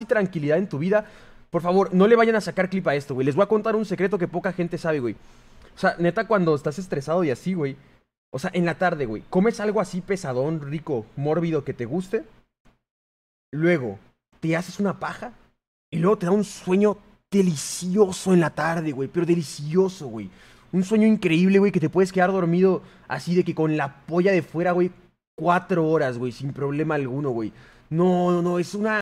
y tranquilidad en tu vida. Por favor, no le vayan a sacar clip a esto, güey. Les voy a contar un secreto que poca gente sabe, güey. O sea, neta, cuando estás estresado y así, güey. O sea, en la tarde, güey. Comes algo así pesadón, rico, mórbido, que te guste. Luego, te haces una paja. Y luego te da un sueño delicioso en la tarde, güey. Pero delicioso, güey. Un sueño increíble, güey, que te puedes quedar dormido así de que con la polla de fuera, güey. Cuatro horas, güey, sin problema alguno, güey. No, no, no, es una...